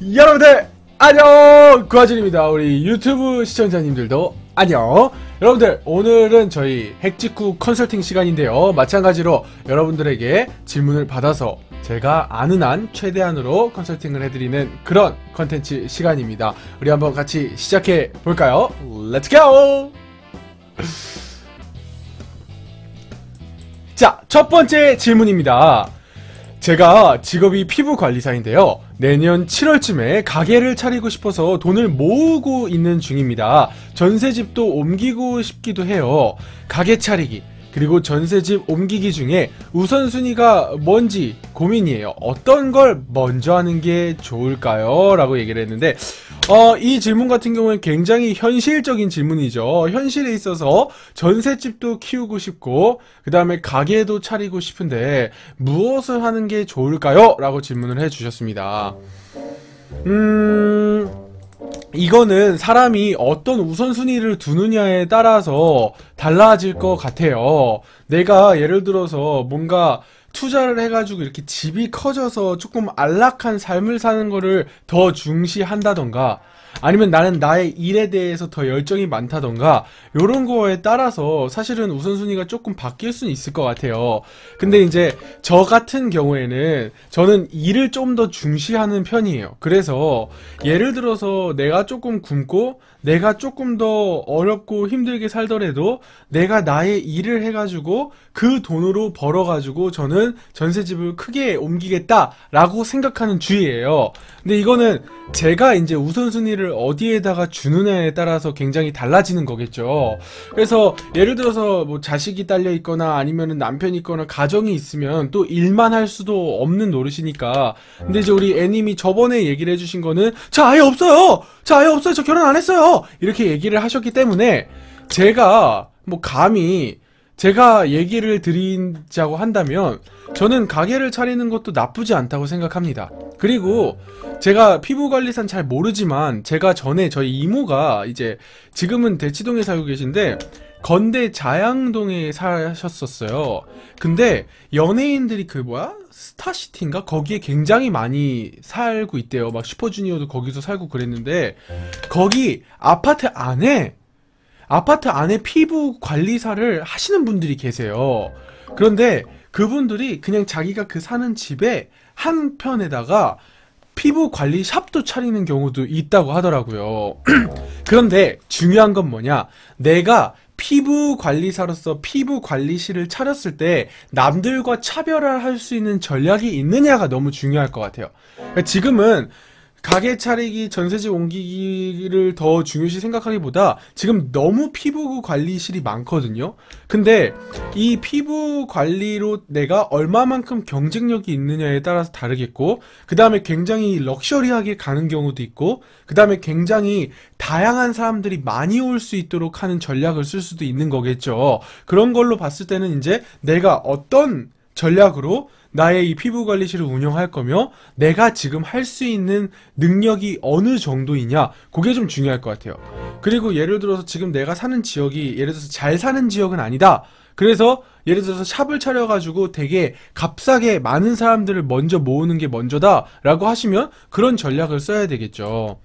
여러분들 안녕 구아진입니다 우리 유튜브 시청자님들도 안녕 여러분들 오늘은 저희 핵직후 컨설팅 시간인데요 마찬가지로 여러분들에게 질문을 받아서 제가 아는 한 최대한으로 컨설팅을 해드리는 그런 컨텐츠 시간입니다 우리 한번 같이 시작해 볼까요 렛츠고 자첫 번째 질문입니다 제가 직업이 피부관리사인데요 내년 7월쯤에 가게를 차리고 싶어서 돈을 모으고 있는 중입니다. 전세집도 옮기고 싶기도 해요. 가게 차리기. 그리고 전세집 옮기기 중에 우선순위가 뭔지 고민이에요. 어떤 걸 먼저 하는 게 좋을까요? 라고 얘기를 했는데 어, 이 질문 같은 경우는 굉장히 현실적인 질문이죠. 현실에 있어서 전세집도 키우고 싶고 그 다음에 가게도 차리고 싶은데 무엇을 하는 게 좋을까요? 라고 질문을 해주셨습니다. 음... 이거는 사람이 어떤 우선순위를 두느냐에 따라서 달라질 것 어. 같아요. 내가 예를 들어서 뭔가 투자를 해가지고 이렇게 집이 커져서 조금 안락한 삶을 사는 거를 더 중시한다던가 아니면 나는 나의 일에 대해서 더 열정이 많다던가 이런 거에 따라서 사실은 우선순위가 조금 바뀔 수는 있을 것 같아요. 근데 이제 저 같은 경우에는 저는 일을 좀 더 중시하는 편이에요. 그래서 예를 들어서 내가 조금 굶고 내가 조금 더 어렵고 힘들게 살더라도 내가 나의 일을 해가지고 그 돈으로 벌어가지고 저는 전세집을 크게 옮기겠다라고 생각하는 주의예요. 근데 이거는 제가 이제 우선순위를 에너지를 어디에다가 주느냐에 따라서 굉장히 달라지는 거겠죠. 그래서 예를 들어서 뭐 자식이 딸려 있거나 아니면 남편이 있거나 가정이 있으면 또 일만 할 수도 없는 노릇이니까. 근데 이제 우리 애님이 저번에 얘기를 해주신 거는 저 아예 없어요. 저 아예 없어요. 저 결혼 안 했어요. 이렇게 얘기를 하셨기 때문에 제가 뭐 감히 제가 얘기를 드린다고 한다면 저는 가게를 차리는 것도 나쁘지 않다고 생각합니다. 그리고 제가 피부관리사는 잘 모르지만 제가 전에 저희 이모가 이제 지금은 대치동에 살고 계신데 건대 자양동에 사셨었어요. 근데 연예인들이 그 뭐야? 스타시티인가? 거기에 굉장히 많이 살고 있대요. 막 슈퍼주니어도 거기서 살고 그랬는데 거기 아파트 안에 아파트 안에 피부 관리사를 하시는 분들이 계세요. 그런데 그분들이 그냥 자기가 그 사는 집에 한 편에다가 피부 관리 샵도 차리는 경우도 있다고 하더라고요. 그런데 중요한 건 뭐냐? 내가 피부 관리사로서 피부 관리실을 차렸을 때 남들과 차별화할 수 있는 전략이 있느냐가 너무 중요할 것 같아요. 그러니까 지금은 가게 차리기, 전세지 옮기기를 더 중요시 생각하기보다 지금 너무 피부 관리실이 많거든요. 근데 이 피부 관리로 내가 얼마만큼 경쟁력이 있느냐에 따라서 다르겠고, 그 다음에 굉장히 럭셔리하게 가는 경우도 있고, 그 다음에 굉장히 다양한 사람들이 많이 올 수 있도록 하는 전략을 쓸 수도 있는 거겠죠. 그런 걸로 봤을 때는 이제 내가 어떤 전략으로 나의 이 피부 관리실을 운영할 거며 내가 지금 할 수 있는 능력이 어느 정도이냐 그게 좀 중요할 것 같아요 그리고 예를 들어서 지금 내가 사는 지역이 예를 들어서 잘 사는 지역은 아니다 그래서 예를 들어서 샵을 차려가지고 되게 값싸게 많은 사람들을 먼저 모으는 게 먼저다 라고 하시면 그런 전략을 써야 되겠죠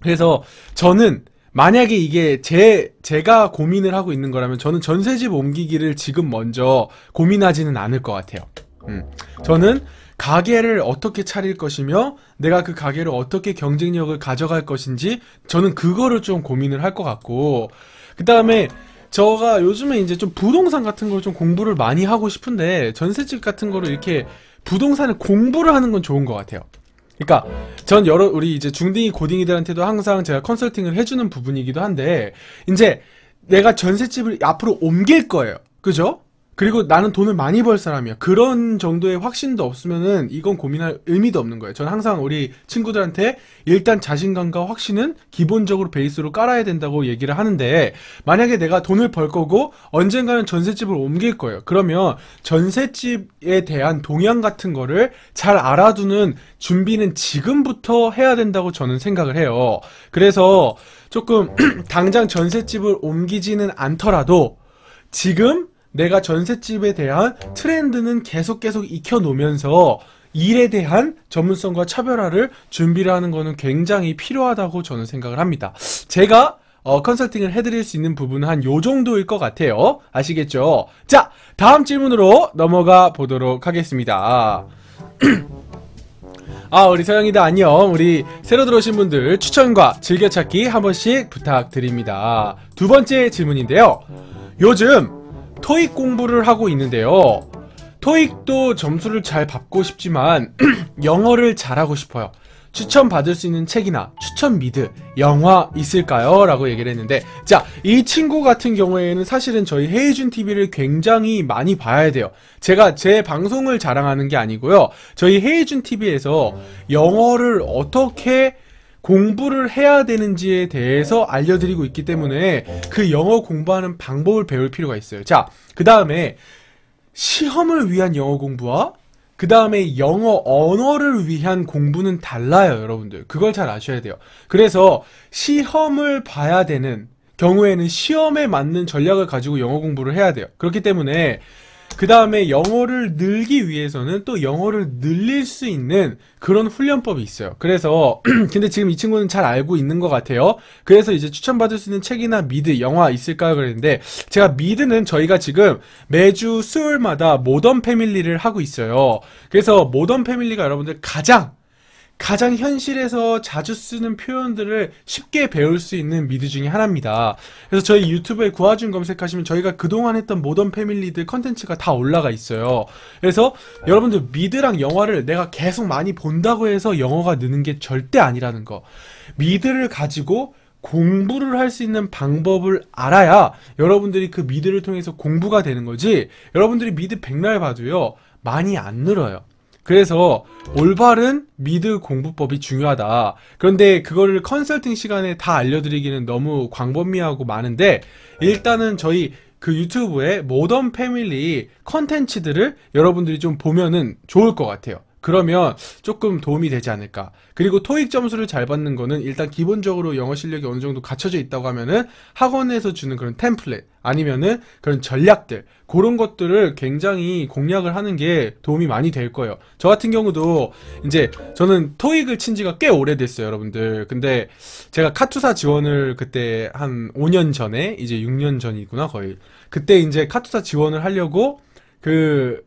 그래서 저는 만약에 이게 제 제가 고민을 하고 있는 거라면 저는 전세집 옮기기를 지금 먼저 고민하지는 않을 것 같아요. 음. 저는 가게를 어떻게 차릴 것이며 내가 그 가게를 어떻게 경쟁력을 가져갈 것인지 저는 그거를 좀 고민을 할 것 같고 그 다음에 저가 요즘에 이제 좀 부동산 같은 걸 좀 공부를 많이 하고 싶은데 전세집 같은 거를 이렇게 부동산을 공부를 하는 건 좋은 것 같아요. 그러니까 전 여러 우리 이제 중딩이 고딩이들한테도 항상 제가 컨설팅을 해주는 부분이기도 한데 이제 내가 전셋집을 앞으로 옮길 거예요. 그죠? 그리고 나는 돈을 많이 벌 사람이야. 그런 정도의 확신도 없으면은 이건 고민할 의미도 없는 거예요. 저는 항상 우리 친구들한테 일단 자신감과 확신은 기본적으로 베이스로 깔아야 된다고 얘기를 하는데 만약에 내가 돈을 벌 거고 언젠가는 전셋집을 옮길 거예요. 그러면 전셋집에 대한 동향 같은 거를 잘 알아두는 준비는 지금부터 해야 된다고 저는 생각을 해요. 그래서 조금 당장 전셋집을 옮기지는 않더라도 지금 내가 전셋집에 대한 트렌드는 계속 계속 익혀 놓으면서 일에 대한 전문성과 차별화를 준비를 하는 것은 굉장히 필요하다고 저는 생각을 합니다. 제가 어, 컨설팅을 해드릴 수 있는 부분은 한 요 정도일 것 같아요. 아시겠죠? 자, 다음 질문으로 넘어가 보도록 하겠습니다. 아 우리 서영이다 안녕 우리 새로 들어오신 분들 추천과 즐겨찾기 한 번씩 부탁드립니다 두 번째 질문인데요 요즘 토익 공부를 하고 있는데요. 토익도 점수를 잘 받고 싶지만 영어를 잘하고 싶어요. 추천받을 수 있는 책이나 추천 미드, 영화 있을까요? 라고 얘기를 했는데 자, 이 친구 같은 경우에는 사실은 저희 헤이준 TV를 굉장히 많이 봐야 돼요. 제가 제 방송을 자랑하는 게 아니고요. 저희 헤이준 TV에서 영어를 어떻게 공부를 해야 되는지에 대해서 알려드리고 있기 때문에 그 영어 공부하는 방법을 배울 필요가 있어요. 자, 그 다음에 시험을 위한 영어 공부와 그 다음에 영어 언어를 위한 공부는 달라요, 여러분들. 그걸 잘 아셔야 돼요. 그래서 시험을 봐야 되는 경우에는 시험에 맞는 전략을 가지고 영어 공부를 해야 돼요. 그렇기 때문에 그 다음에 영어를 늘기 위해서는 또 영어를 늘릴 수 있는 그런 훈련법이 있어요. 그래서 근데 지금 이 친구는 잘 알고 있는 것 같아요. 그래서 이제 추천받을 수 있는 책이나 미드, 영화 있을까 그랬는데 제가 미드는 저희가 지금 매주 수요일마다 모던 패밀리를 하고 있어요. 그래서 모던 패밀리가 여러분들 가장 가장 현실에서 자주 쓰는 표현들을 쉽게 배울 수 있는 미드 중에 하나입니다. 그래서 저희 유튜브에 구하준 검색하시면 저희가 그동안 했던 모던 패밀리들 컨텐츠가 다 올라가 있어요. 그래서 여러분들 미드랑 영화를 내가 계속 많이 본다고 해서 영어가 느는 게 절대 아니라는 거. 미드를 가지고 공부를 할 수 있는 방법을 알아야 여러분들이 그 미드를 통해서 공부가 되는 거지 여러분들이 미드 백날 봐도요 많이 안 늘어요 그래서 올바른 미드 공부법이 중요하다. 그런데 그거를 컨설팅 시간에 다 알려드리기는 너무 광범위하고 많은데 일단은 저희 그 유튜브에 모던 패밀리 컨텐츠들을 여러분들이 좀 보면은 좋을 것 같아요. 그러면 조금 도움이 되지 않을까. 그리고 토익 점수를 잘 받는 거는 일단 기본적으로 영어 실력이 어느 정도 갖춰져 있다고 하면은 학원에서 주는 그런 템플릿 아니면은 그런 전략들 그런 것들을 굉장히 공략을 하는 게 도움이 많이 될 거예요. 저 같은 경우도 이제 저는 토익을 친 지가 꽤 오래됐어요, 여러분들. 근데 제가 카투사 지원을 그때 한 5년 전에 이제 6년 전이구나 거의. 그때 이제 카투사 지원을 하려고 그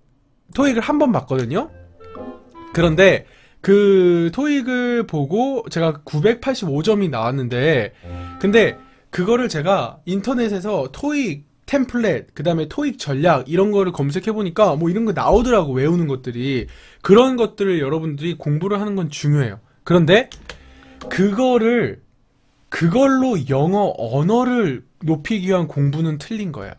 토익을 한 번 봤거든요. 그런데 그 토익을 보고 제가 985점이 나왔는데 근데 그거를 제가 인터넷에서 토익 템플릿, 그 다음에 토익 전략, 이런 거를 검색해보니까 뭐 이런 거 나오더라고, 외우는 것들이. 그런 것들을 여러분들이 공부를 하는 건 중요해요. 그런데 그거를, 그걸로 영어 언어를 높이기 위한 공부는 틀린 거야.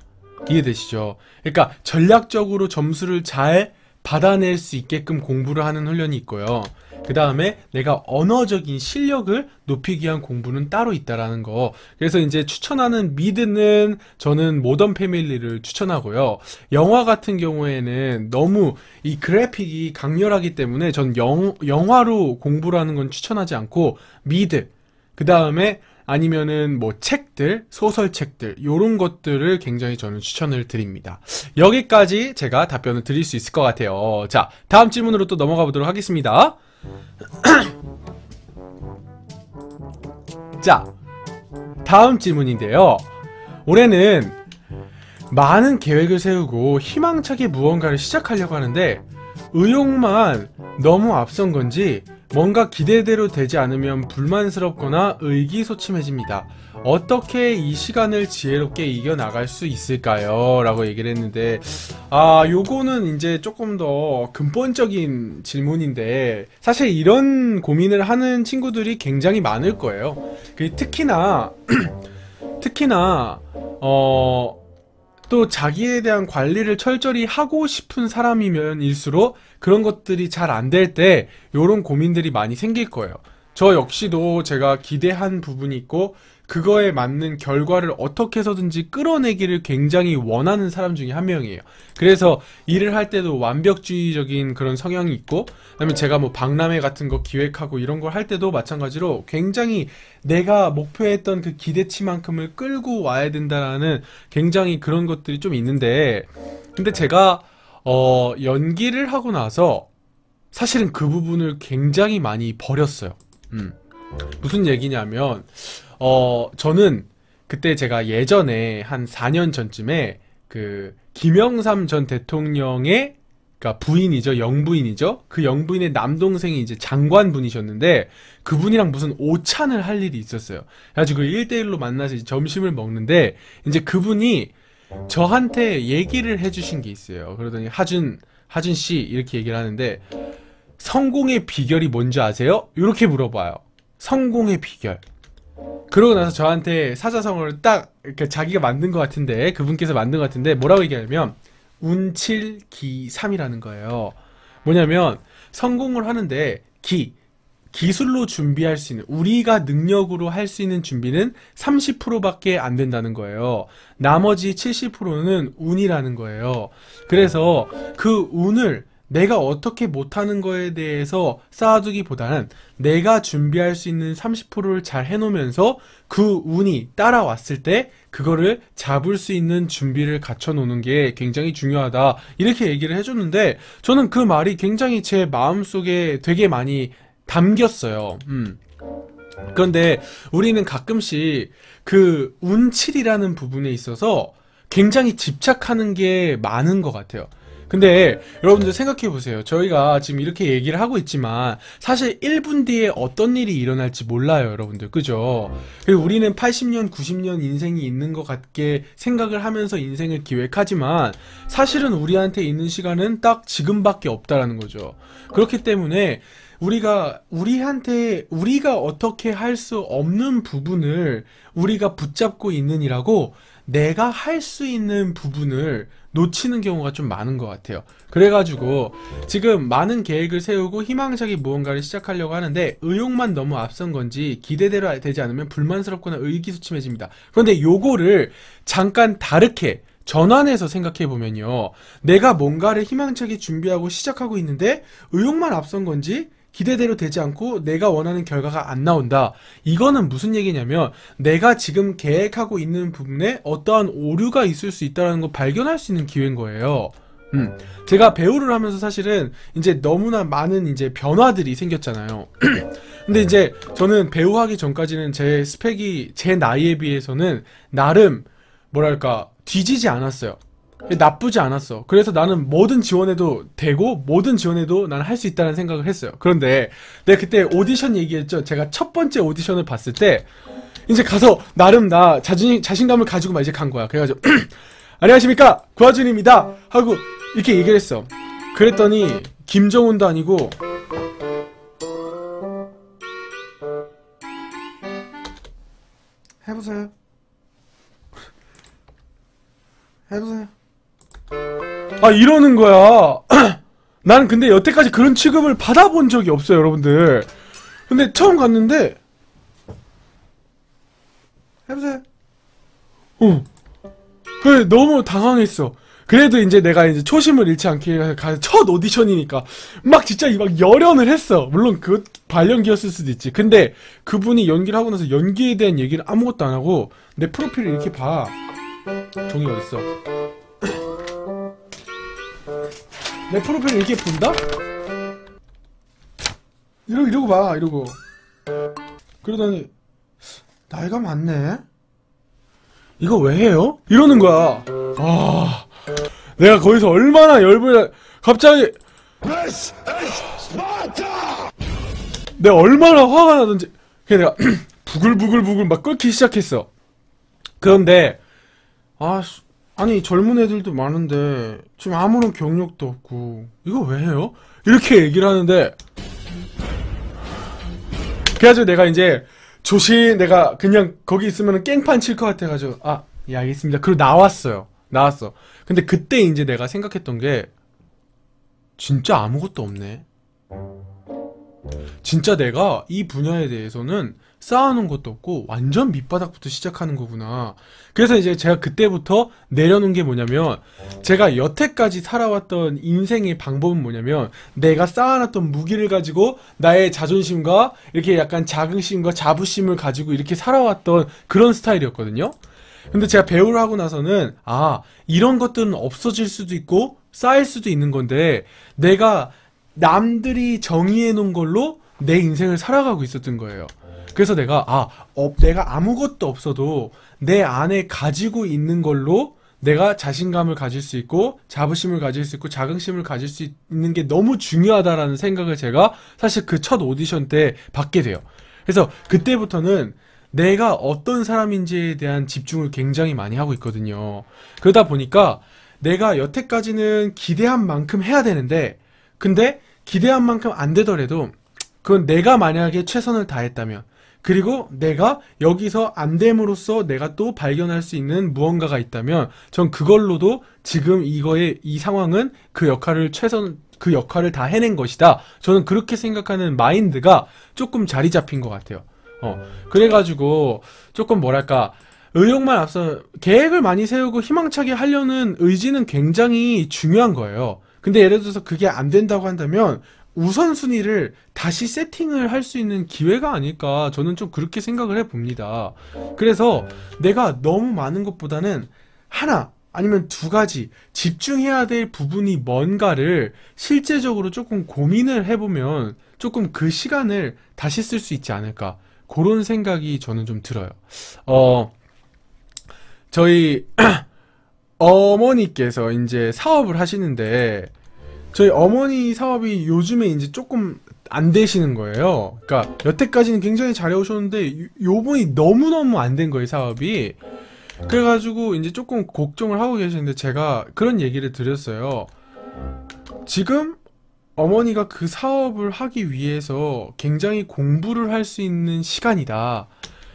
이해되시죠? 그러니까 전략적으로 점수를 잘 받아낼 수 있게끔 공부를 하는 훈련이 있고요. 그 다음에 내가 언어적인 실력을 높이기 위한 공부는 따로 있다라는 거. 그래서 이제 추천하는 미드는 저는 모던 패밀리를 추천하고요. 영화 같은 경우에는 너무 이 그래픽이 강렬하기 때문에 전 영, 영화로 공부를하는건 추천하지 않고 미드. 그 다음에 아니면은 뭐 책들, 소설책들 요런 것들을 굉장히 저는 추천을 드립니다. 여기까지 제가 답변을 드릴 수 있을 것 같아요. 자, 다음 질문으로 또 넘어가 보도록 하겠습니다. 자, 다음 질문인데요. 올해는 많은 계획을 세우고 희망차게 무언가를 시작하려고 하는데 의욕만 너무 앞선 건지 뭔가 기대대로 되지 않으면 불만스럽거나 의기소침해집니다. 어떻게 이 시간을 지혜롭게 이겨나갈 수 있을까요? 라고 얘기를 했는데 아 요거는 이제 조금 더 근본적인 질문인데 사실 이런 고민을 하는 친구들이 굉장히 많을 거예요. 그 특히나 특히나 어또 자기에 대한 관리를 철저히 하고 싶은 사람이면일수록 그런 것들이 잘 안 될 때 이런 고민들이 많이 생길 거예요. 저 역시도 제가 기대한 부분이 있고 그거에 맞는 결과를 어떻게 해서든지 끌어내기를 굉장히 원하는 사람 중에 한 명이에요. 그래서 일을 할 때도 완벽주의적인 그런 성향이 있고, 그다음에 제가 뭐 박람회 같은 거 기획하고 이런 걸 할 때도 마찬가지로 굉장히 내가 목표했던 그 기대치만큼을 끌고 와야 된다라는 굉장히 그런 것들이 좀 있는데, 근데 제가 어 연기를 하고 나서 사실은 그 부분을 굉장히 많이 버렸어요. 음. 무슨 얘기냐면 어, 저는 그때 제가 예전에 한 4년 전쯤에 그 김영삼 전 대통령의 그니까 부인이죠. 영부인이죠. 그 영부인의 남동생이 이제 장관분이셨는데 그분이랑 무슨 오찬을 할 일이 있었어요. 그래가지고 1대1로 만나서 이제 점심을 먹는데 이제 그분이 저한테 얘기를 해주신 게 있어요. 그러더니 하준, 하준 씨 이렇게 얘기를 하는데 성공의 비결이 뭔지 아세요? 이렇게 물어봐요. 성공의 비결. 그러고 나서 저한테 사자성어를 딱 이렇게 자기가 만든 것 같은데 그분께서 만든 것 같은데 뭐라고 얘기하냐면 운칠기삼이라는 거예요. 뭐냐면 성공을 하는데 기 기술로 준비할 수 있는 우리가 능력으로 할 수 있는 준비는 30%밖에 안 된다는 거예요. 나머지 70%는 운이라는 거예요. 그래서 그 운을 내가 어떻게 못하는 거에 대해서 쌓아두기보다는 내가 준비할 수 있는 30%를 잘 해놓으면서 그 운이 따라왔을 때 그거를 잡을 수 있는 준비를 갖춰놓는 게 굉장히 중요하다 이렇게 얘기를 해줬는데 저는 그 말이 굉장히 제 마음속에 되게 많이 담겼어요 음. 그런데 우리는 가끔씩 그 운칠이라는 부분에 있어서 굉장히 집착하는 게 많은 것 같아요 근데 여러분들 생각해 보세요. 저희가 지금 이렇게 얘기를 하고 있지만 사실 1분 뒤에 어떤 일이 일어날지 몰라요, 여러분들. 그죠? 그리고 우리는 80년, 90년 인생이 있는 것 같게 생각을 하면서 인생을 기획하지만 사실은 우리한테 있는 시간은 딱 지금밖에 없다라는 거죠. 그렇기 때문에 우리가 우리한테 우리가 어떻게 할 수 없는 부분을 우리가 붙잡고 있느니라고 내가 할 수 있는 부분을 놓치는 경우가 좀 많은 것 같아요. 그래가지고 네. 지금 많은 계획을 세우고 희망적인 무언가를 시작하려고 하는데 의욕만 너무 앞선 건지 기대대로 되지 않으면 불만스럽거나 의기소침해집니다. 그런데 요거를 잠깐 다르게 전환해서 생각해보면요. 내가 뭔가를 희망차게 준비하고 시작하고 있는데 의욕만 앞선 건지 기대대로 되지 않고 내가 원하는 결과가 안 나온다. 이거는 무슨 얘기냐면 내가 지금 계획하고 있는 부분에 어떠한 오류가 있을 수 있다는 걸 발견할 수 있는 기회인 거예요. 음. 제가 배우를 하면서 사실은 이제 너무나 많은 이제 변화들이 생겼잖아요. 근데 이제 저는 배우하기 전까지는 제 스펙이 제 나이에 비해서는 나름 뭐랄까 뒤지지 않았어요. 나쁘지 않았어. 그래서 나는 뭐든 지원해도 되고 뭐든 지원해도 나는 할 수 있다는 생각을 했어요. 그런데 내가 그때 오디션 얘기했죠. 제가 첫 번째 오디션을 봤을 때 이제 가서 나름 나 자신 자신감을 가지고 막 이제 간 거야. 그래가지고 안녕하십니까 구하준입니다 하고 이렇게 얘기를 했어. 그랬더니 김정훈도 아니고 해보세요. 해보세요. 아 이러는 거야 나는 근데 여태까지 그런 취급을 받아본 적이 없어요 여러분들 근데 처음 갔는데 해보세요 어 그래 너무 당황했어 그래도 이제 내가 이제 초심을 잃지 않게 해서 첫 오디션이니까 막 진짜 막 열연을 했어 물론 그 발연기였을 수도 있지 근데 그분이 연기를 하고 나서 연기에 대한 얘기를 아무것도 안 하고 내 프로필을 이렇게 봐 종이 어딨어 내 프로필 이렇게 본다? 이러, 이러고 봐 이러고 그러더니 나이가 많네 이거 왜 해요? 이러는 거야 아 내가 거기서 얼마나 열불 갑자기 내가 얼마나 화가 나던지그래 내가 부글부글부글 막 끓기 시작했어 그런데 아 아니 젊은 애들도 많은데 지금 아무런 경력도 없고 이거 왜 해요? 이렇게 얘기를 하는데 그래가지고 내가 이제 조신 내가 그냥 거기 있으면 깽판 칠 것 같아가지고 아 예 알겠습니다 그리고 나왔어요 나왔어 근데 그때 이제 내가 생각했던 게 진짜 아무것도 없네 진짜 내가 이 분야에 대해서는 쌓아놓은 것도 없고 완전 밑바닥부터 시작하는 거구나 그래서 이제 제가 그때부터 내려놓은 게 뭐냐면 제가 여태까지 살아왔던 인생의 방법은 뭐냐면 내가 쌓아놨던 무기를 가지고 나의 자존심과 이렇게 약간 자긍심과 자부심을 가지고 이렇게 살아왔던 그런 스타일이었거든요 근데 제가 배우를 하고 나서는 아 이런 것들은 없어질 수도 있고 쌓일 수도 있는 건데 내가 남들이 정의해 놓은 걸로 내 인생을 살아가고 있었던 거예요. 그래서 내가 아 어, 내가 아무것도 없어도 내 안에 가지고 있는 걸로 내가 자신감을 가질 수 있고 자부심을 가질 수 있고 자긍심을 가질 수 있는 게 너무 중요하다라는 생각을 제가 사실 그 첫 오디션 때 받게 돼요. 그래서 그때부터는 내가 어떤 사람인지에 대한 집중을 굉장히 많이 하고 있거든요. 그러다 보니까 내가 여태까지는 기대한 만큼 해야 되는데 근데 기대한 만큼 안 되더라도 그건 내가 만약에 최선을 다했다면 그리고 내가 여기서 안 됨으로써 내가 또 발견할 수 있는 무언가가 있다면 전 그걸로도 지금 이거의 이 상황은 그 역할을 최선 그 역할을 다 해낸 것이다. 저는 그렇게 생각하는 마인드가 조금 자리 잡힌 것 같아요. 어 그래가지고 조금 뭐랄까 의욕만 앞서 계획을 많이 세우고 희망차게 하려는 의지는 굉장히 중요한 거예요. 근데 예를 들어서 그게 안 된다고 한다면 우선순위를 다시 세팅을 할 수 있는 기회가 아닐까 저는 좀 그렇게 생각을 해 봅니다. 그래서 네. 내가 너무 많은 것보다는 하나 아니면 두 가지 집중해야 될 부분이 뭔가를 실제적으로 조금 고민을 해보면 조금 그 시간을 다시 쓸 수 있지 않을까 그런 생각이 저는 좀 들어요. 어 저희 어머니께서 이제 사업을 하시는데 저희 어머니 사업이 요즘에 이제 조금 안 되시는 거예요. 그러니까 여태까지는 굉장히 잘해오셨는데 요번이 너무너무 안 된 거예요 사업이. 그래가지고 이제 조금 걱정을 하고 계시는데 제가 그런 얘기를 드렸어요. 지금 어머니가 그 사업을 하기 위해서 굉장히 공부를 할 수 있는 시간이다.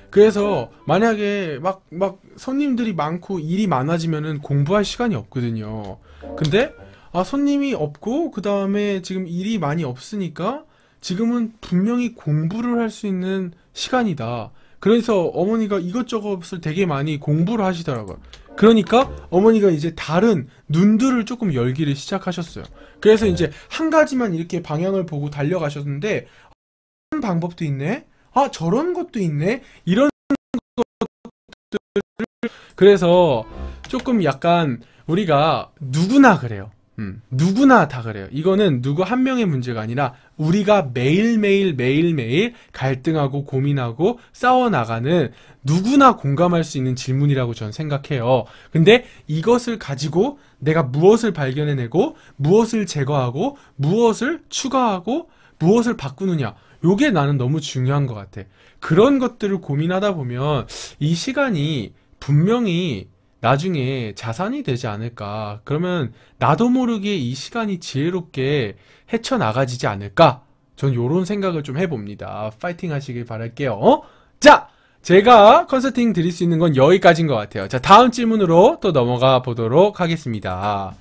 그래서 만약에 막막 손님들이 많고 일이 많아지면은 공부할 시간이 없거든요. 근데 아 손님이 없고 그 다음에 지금 일이 많이 없으니까 지금은 분명히 공부를 할 수 있는 시간이다. 그래서 어머니가 이것저것을 되게 많이 공부를 하시더라고요. 그러니까 어머니가 이제 다른 눈들을 조금 열기를 시작하셨어요. 그래서 네. 이제 한 가지만 이렇게 방향을 보고 달려가셨는데 이런 아, 방법도 있네. 아 저런 것도 있네. 이런 그래서 조금 약간 우리가 누구나 그래요. 음, 누구나 다 그래요. 이거는 누구 한 명의 문제가 아니라 우리가 매일매일 매일매일 갈등하고 고민하고 싸워나가는 누구나 공감할 수 있는 질문이라고 저는 생각해요. 근데 이것을 가지고 내가 무엇을 발견해내고 무엇을 제거하고 무엇을 추가하고 무엇을 바꾸느냐. 요게 나는 너무 중요한 것 같아. 그런 것들을 고민하다 보면 이 시간이 분명히 나중에 자산이 되지 않을까. 그러면 나도 모르게 이 시간이 지혜롭게 헤쳐나가지지 않을까. 전 요런 생각을 좀 해봅니다. 파이팅 하시길 바랄게요. 어? 자! 제가 컨설팅 드릴 수 있는 건 여기까지인 것 같아요. 자, 다음 질문으로 또 넘어가 보도록 하겠습니다.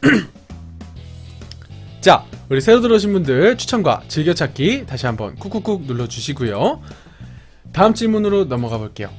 자, 우리 새로 들어오신 분들 추천과 즐겨찾기 다시 한번 쿡쿡쿡 눌러주시고요. 다음 질문으로 넘어가 볼게요.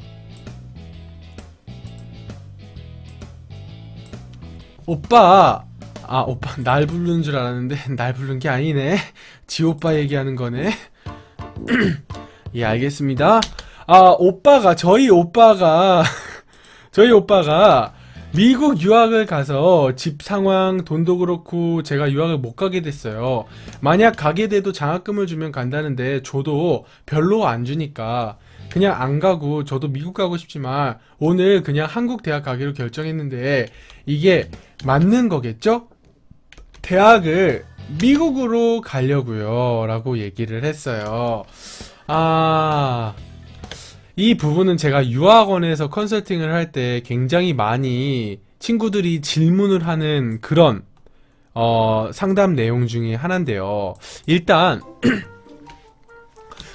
오빠 아 오빠 날 부르는 줄 알았는데 날 부른 게 아니네 지오빠 얘기하는 거네 예 알겠습니다 아 오빠가 저희 오빠가 저희 오빠가 미국 유학을 가서 집 상황 돈도 그렇고 제가 유학을 못 가게 됐어요 만약 가게 돼도 장학금을 주면 간다는데 저도 별로 안 주니까 그냥 안 가고 저도 미국 가고 싶지만 오늘 그냥 한국 대학 가기로 결정했는데 이게 맞는 거겠죠? 대학을 미국으로 가려고요 라고 얘기를 했어요 아... 이 부분은 제가 유학원에서 컨설팅을 할 때 굉장히 많이 친구들이 질문을 하는 그런 어, 상담 내용 중에 하나인데요 일단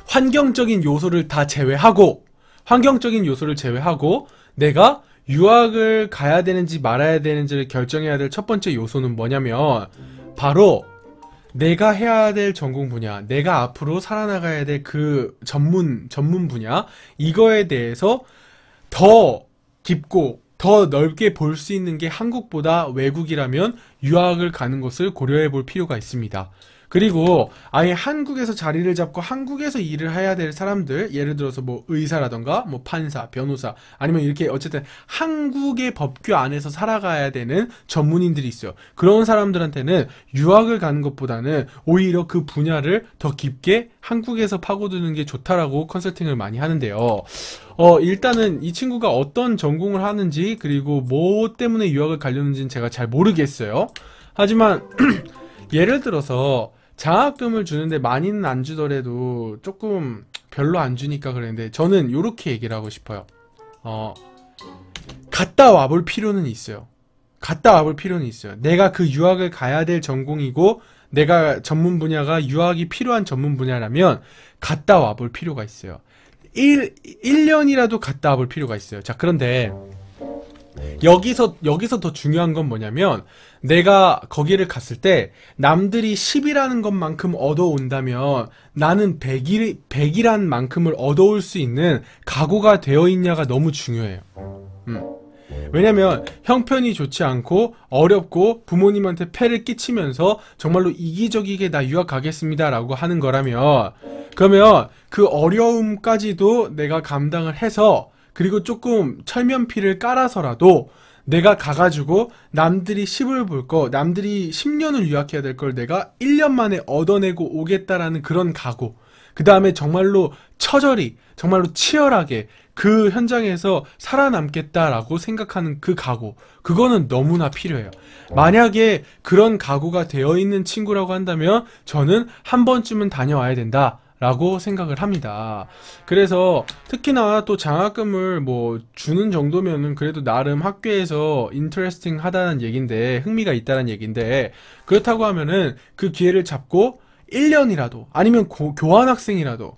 환경적인 요소를 다 제외하고 환경적인 요소를 제외하고 내가 유학을 가야 되는지 말아야 되는지를 결정해야 될 첫 번째 요소는 뭐냐면 바로 내가 해야 될 전공 분야, 내가 앞으로 살아나가야 될 그 전문 전문 분야 이거에 대해서 더 깊고 더 넓게 볼 수 있는 게 한국보다 외국이라면 유학을 가는 것을 고려해 볼 필요가 있습니다. 그리고 아예 한국에서 자리를 잡고 한국에서 일을 해야 될 사람들 예를 들어서 뭐 의사라던가 뭐 판사 변호사 아니면 이렇게 어쨌든 한국의 법규 안에서 살아가야 되는 전문인들이 있어요 그런 사람들한테는 유학을 가는 것보다는 오히려 그 분야를 더 깊게 한국에서 파고드는 게 좋다라고 컨설팅을 많이 하는데요 어, 일단은 이 친구가 어떤 전공을 하는지 그리고 뭐 때문에 유학을 가려는지는 제가 잘 모르겠어요 하지만 예를 들어서 장학금을 주는데 많이는 안 주더라도 조금 별로 안 주니까 그랬는데 저는 이렇게 얘기를 하고 싶어요. 어, 갔다 와 볼 필요는 있어요. 갔다 와 볼 필요는 있어요. 내가 그 유학을 가야 될 전공이고 내가 전문 분야가 유학이 필요한 전문 분야라면 갔다 와 볼 필요가 있어요. 1, 1년이라도 갔다 와 볼 필요가 있어요. 자, 그런데 네. 여기서 여기서 더 중요한 건 뭐냐면 내가 거기를 갔을 때 남들이 10이라는 것만큼 얻어온다면 나는 100이 100이란 만큼을 얻어올 수 있는 각오가 되어 있냐가 너무 중요해요. 음. 왜냐면 형편이 좋지 않고 어렵고 부모님한테 패를 끼치면서 정말로 이기적이게 나 유학 가겠습니다 라고 하는 거라면 그러면 그 어려움까지도 내가 감당을 해서 그리고 조금 철면피를 깔아서라도 내가 가가지고 남들이 10을 볼 거, 남들이 10년을 유학해야 될 걸 내가 1년 만에 얻어내고 오겠다라는 그런 각오. 그 다음에 정말로 처절히, 정말로 치열하게 그 현장에서 살아남겠다라고 생각하는 그 각오. 그거는 너무나 필요해요. 어. 만약에 그런 각오가 되어 있는 친구라고 한다면 저는 한 번쯤은 다녀와야 된다. 라고 생각을 합니다 그래서 특히나 또 장학금을 뭐 주는 정도면은 그래도 나름 학교에서 인터레스팅 하다는 얘긴데 흥미가 있다는 얘긴데 그렇다고 하면은 그 기회를 잡고 1년이라도 아니면 고, 교환학생이라도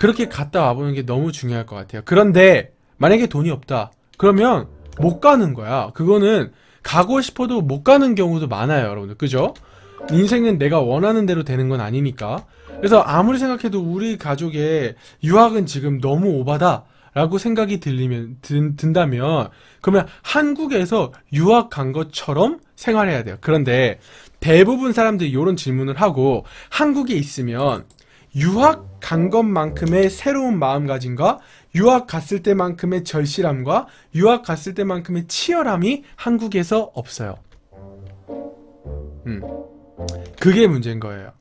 그렇게 갔다 와보는 게 너무 중요할 것 같아요 그런데 만약에 돈이 없다 그러면 못 가는 거야 그거는 가고 싶어도 못 가는 경우도 많아요 여러분들 그죠? 인생은 내가 원하는 대로 되는 건 아니니까 그래서 아무리 생각해도 우리 가족의 유학은 지금 너무 오바다. 라고 생각이 들리면 든, 든다면 그러면 한국에서 유학 간 것처럼 생활해야 돼요. 그런데 대부분 사람들이 이런 질문을 하고 한국에 있으면 유학 간 것만큼의 새로운 마음가짐과 유학 갔을 때만큼의 절실함과 유학 갔을 때만큼의 치열함이 한국에서 없어요. 음. 그게 문제인 거예요.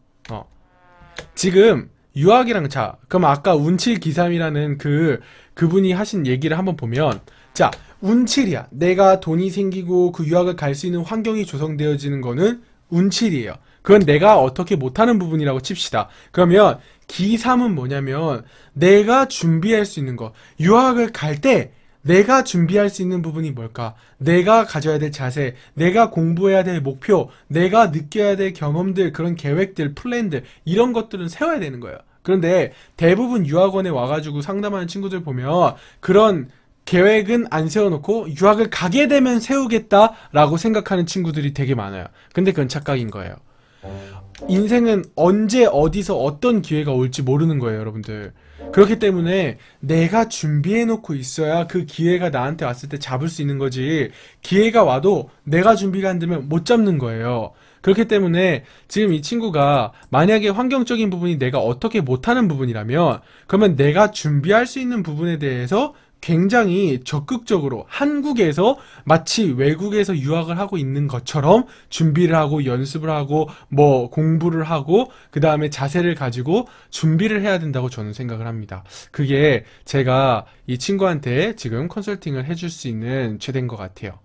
지금 유학이랑 자 그럼 아까 운칠 기삼이라는 그 그분이 하신 얘기를 한번 보면 자 운칠이야 내가 돈이 생기고 그 유학을 갈 수 있는 환경이 조성되어지는 거는 운칠이에요 그건 내가 어떻게 못하는 부분이라고 칩시다 그러면 기삼은 뭐냐면 내가 준비할 수 있는 거 유학을 갈때 내가 준비할 수 있는 부분이 뭘까? 내가 가져야 될 자세, 내가 공부해야 될 목표, 내가 느껴야 될 경험들, 그런 계획들, 플랜들, 이런 것들은 세워야 되는 거예요. 그런데 대부분 유학원에 와가지고 상담하는 친구들 보면 그런 계획은 안 세워놓고 유학을 가게 되면 세우겠다라고 생각하는 친구들이 되게 많아요. 근데 그건 착각인 거예요. 어. 인생은 언제 어디서 어떤 기회가 올지 모르는 거예요, 여러분들. 그렇기 때문에 내가 준비해 놓고 있어야 그 기회가 나한테 왔을 때 잡을 수 있는 거지 기회가 와도 내가 준비가 안 되면 못 잡는 거예요 그렇기 때문에 지금 이 친구가 만약에 환경적인 부분이 내가 어떻게 못하는 부분이라면 그러면 내가 준비할 수 있는 부분에 대해서 굉장히 적극적으로 한국에서 마치 외국에서 유학을 하고 있는 것처럼 준비를 하고 연습을 하고 뭐 공부를 하고 그 다음에 자세를 가지고 준비를 해야 된다고 저는 생각을 합니다. 그게 제가 이 친구한테 지금 컨설팅을 해줄 수 있는 최대인 것 같아요.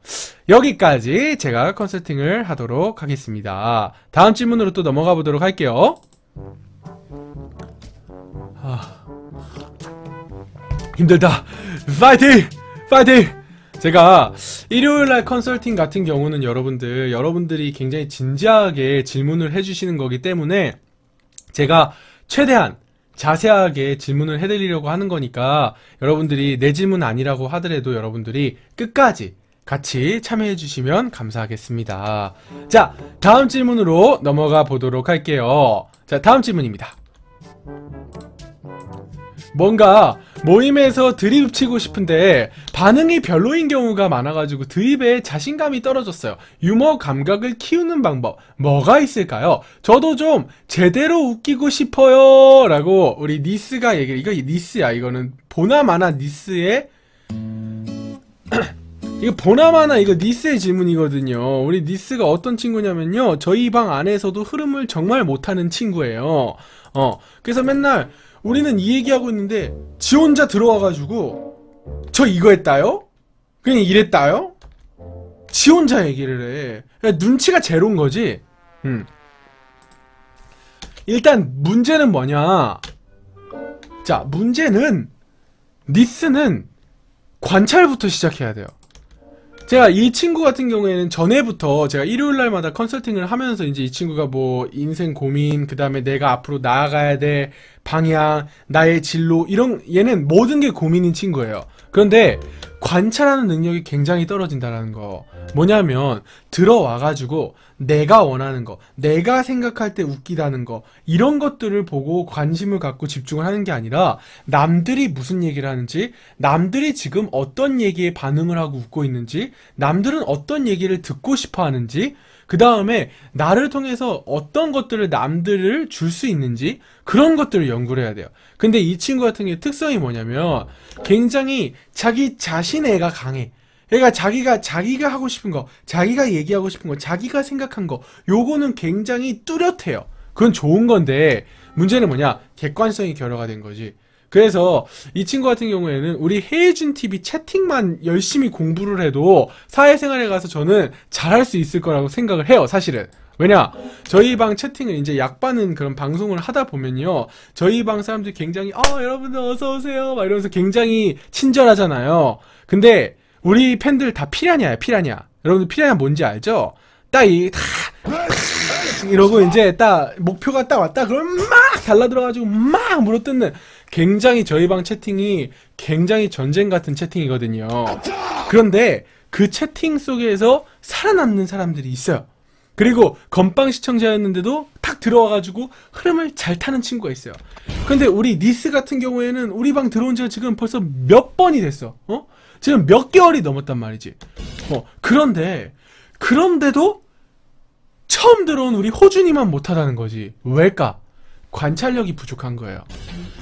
여기까지 제가 컨설팅을 하도록 하겠습니다. 다음 질문으로 또 넘어가 보도록 할게요. 아... 힘들다 파이팅! 파이팅! 제가 일요일날 컨설팅 같은 경우는 여러분들 여러분들이 굉장히 진지하게 질문을 해주시는 거기 때문에 제가 최대한 자세하게 질문을 해드리려고 하는 거니까 여러분들이 내 질문 아니라고 하더라도 여러분들이 끝까지 같이 참여해 주시면 감사하겠습니다. 자, 다음 질문으로 넘어가 보도록 할게요. 자, 다음 질문입니다. 뭔가 모임에서 드립 치고 싶은데 반응이 별로인 경우가 많아가지고 드립에 자신감이 떨어졌어요. 유머 감각을 키우는 방법 뭐가 있을까요? 저도 좀 제대로 웃기고 싶어요 라고 우리 니스가 얘기를 이거 니스야 이거는 보나마나 니스의 이거 보나마나 이거 니스의 질문이거든요. 우리 니스가 어떤 친구냐면요. 저희 방 안에서도 흐름을 정말 못하는 친구예요. 어, 그래서 맨날 우리는 이 얘기하고 있는데 지 혼자 들어와가지고 저 이거 했다요? 그냥 이랬다요? 지 혼자 얘기를 해. 눈치가 제로인 거지. 음. 일단 문제는 뭐냐. 자 문제는 니스는 관찰부터 시작해야 돼요. 제가 이 친구 같은 경우에는 전에부터 제가 일요일 날마다 컨설팅을 하면서 이제 이 친구가 뭐 인생 고민, 그 다음에 내가 앞으로 나아가야 될 방향, 나의 진로, 이런, 얘는 모든 게 고민인 친구예요. 그런데 관찰하는 능력이 굉장히 떨어진다라는 거 뭐냐면 들어와가지고 내가 원하는 거 내가 생각할 때 웃기다는 거 이런 것들을 보고 관심을 갖고 집중을 하는 게 아니라 남들이 무슨 얘기를 하는지 남들이 지금 어떤 얘기에 반응을 하고 웃고 있는지 남들은 어떤 얘기를 듣고 싶어 하는지 그 다음에 나를 통해서 어떤 것들을 남들을 줄 수 있는지 그런 것들을 연구를 해야 돼요 근데 이 친구 같은 게 특성이 뭐냐면 굉장히 자기 자신애가 강해. 그러 자기가 자기가 하고 싶은 거, 자기가 얘기하고 싶은 거, 자기가 생각한 거 요거는 굉장히 뚜렷해요. 그건 좋은 건데 문제는 뭐냐? 객관성이 결여가 된 거지. 그래서 이 친구 같은 경우에는 우리 해준 TV 채팅만 열심히 공부를 해도 사회생활에 가서 저는 잘할 수 있을 거라고 생각을 해요, 사실은. 왜냐 저희 방 채팅을 이제 약반는 그런 방송을 하다 보면요 저희 방 사람들이 굉장히 아 어, 여러분들 어서 오세요 막 이러면서 굉장히 친절하잖아요 근데 우리 팬들 다 피라냐야 피라냐 여러분들 피라냐 뭔지 알죠? 딱이다 이러고 이제 딱 목표가 딱 왔다 그럼 막 달라들어가지고 막 물어뜯는 굉장히 저희 방 채팅이 굉장히 전쟁 같은 채팅이거든요 그런데 그 채팅 속에서 살아남는 사람들이 있어요 그리고 건빵 시청자였는데도 탁 들어와가지고 흐름을 잘 타는 친구가 있어요. 근데 우리 니스 같은 경우에는 우리 방 들어온 지가 지금 벌써 몇 번이 됐어. 어? 지금 몇 개월이 넘었단 말이지. 어, 그런데, 그런데도 처음 들어온 우리 호준이만 못하다는 거지. 왜까? 관찰력이 부족한 거예요.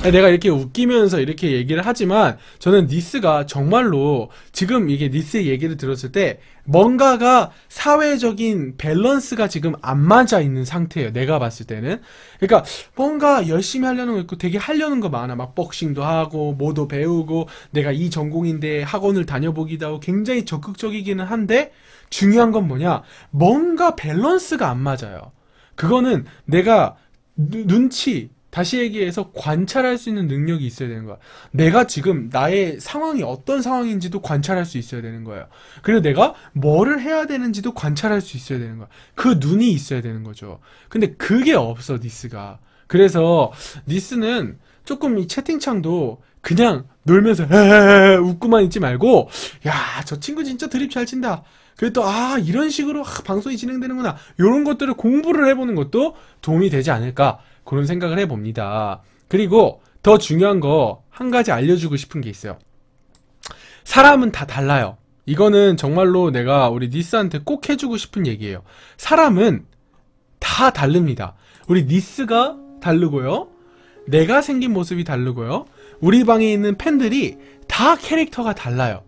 내가 이렇게 웃기면서 이렇게 얘기를 하지만 저는 니스가 정말로 지금 이게 니스의 얘기를 들었을 때 뭔가가 사회적인 밸런스가 지금 안 맞아 있는 상태예요. 내가 봤을 때는. 그러니까 뭔가 열심히 하려는 거 있고 되게 하려는 거 많아. 막 복싱도 하고 모도 배우고 내가 이 전공인데 학원을 다녀보기도 하고 굉장히 적극적이기는 한데 중요한 건 뭐냐? 뭔가 밸런스가 안 맞아요. 그거는 내가 눈치, 다시 얘기해서 관찰할 수 있는 능력이 있어야 되는 거야. 내가 지금 나의 상황이 어떤 상황인지도 관찰할 수 있어야 되는 거예요. 그리고 내가 뭐를 해야 되는지도 관찰할 수 있어야 되는 거야. 그 눈이 있어야 되는 거죠. 근데 그게 없어, 니스가. 그래서 니스는 조금 이 채팅창도 그냥 놀면서 웃고만 있지 말고 야 저 친구 진짜 드립 잘 친다 그래도 아 이런 식으로 아, 방송이 진행되는구나 이런 것들을 공부를 해보는 것도 도움이 되지 않을까 그런 생각을 해봅니다. 그리고 더 중요한 거 한 가지 알려주고 싶은 게 있어요. 사람은 다 달라요. 이거는 정말로 내가 우리 니스한테 꼭 해주고 싶은 얘기예요. 사람은 다 다릅니다. 우리 니스가 다르고요. 내가 생긴 모습이 다르고요. 우리 방에 있는 팬들이 다 캐릭터가 달라요.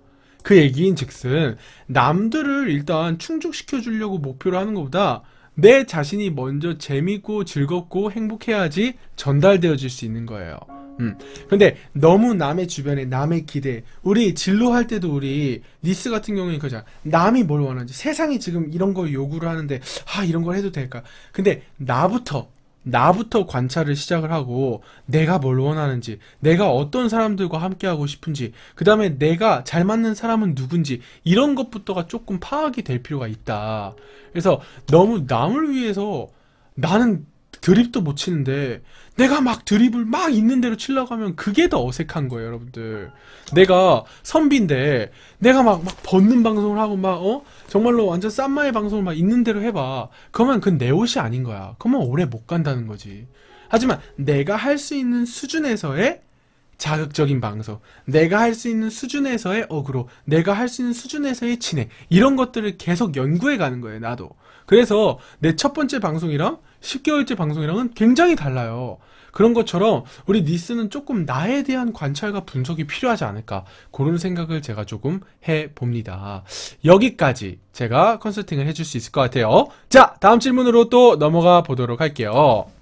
그 얘기인 즉슨 남들을 일단 충족시켜 주려고 목표로 하는 것보다 내 자신이 먼저 재밌고 즐겁고 행복해야지 전달되어질 수 있는 거예요. 음. 근데 너무 남의 주변에 남의 기대 우리 진로할 때도 우리 니스 같은 경우는 그자 남이 뭘 원하는지 세상이 지금 이런 걸 요구를 하는데 아 이런 걸 해도 될까 근데 나부터 나부터 관찰을 시작을 하고 내가 뭘 원하는지 내가 어떤 사람들과 함께하고 싶은지 그 다음에 내가 잘 맞는 사람은 누군지 이런 것부터가 조금 파악이 될 필요가 있다 그래서 너무 남을 위해서 나는 드립도 못 치는데 내가 막 드립을 막 있는 대로 치려고 하면 그게 더 어색한 거예요, 여러분들. 내가 선비인데 내가 막, 막 벗는 방송을 하고 막, 어? 정말로 완전 쌈마의 방송을 막 있는 대로 해봐. 그러면 그 내 옷이 아닌 거야. 그러면 오래 못 간다는 거지. 하지만 내가 할 수 있는 수준에서의 자극적인 방송, 내가 할 수 있는 수준에서의 어그로, 내가 할 수 있는 수준에서의 진행, 이런 것들을 계속 연구해 가는 거예요, 나도. 그래서 내 첫 번째 방송이랑 10개월째 방송이랑은 굉장히 달라요. 그런 것처럼 우리 니스는 조금 나에 대한 관찰과 분석이 필요하지 않을까 그런 생각을 제가 조금 해봅니다. 여기까지 제가 컨설팅을 해줄 수 있을 것 같아요. 자 다음 질문으로 또 넘어가 보도록 할게요.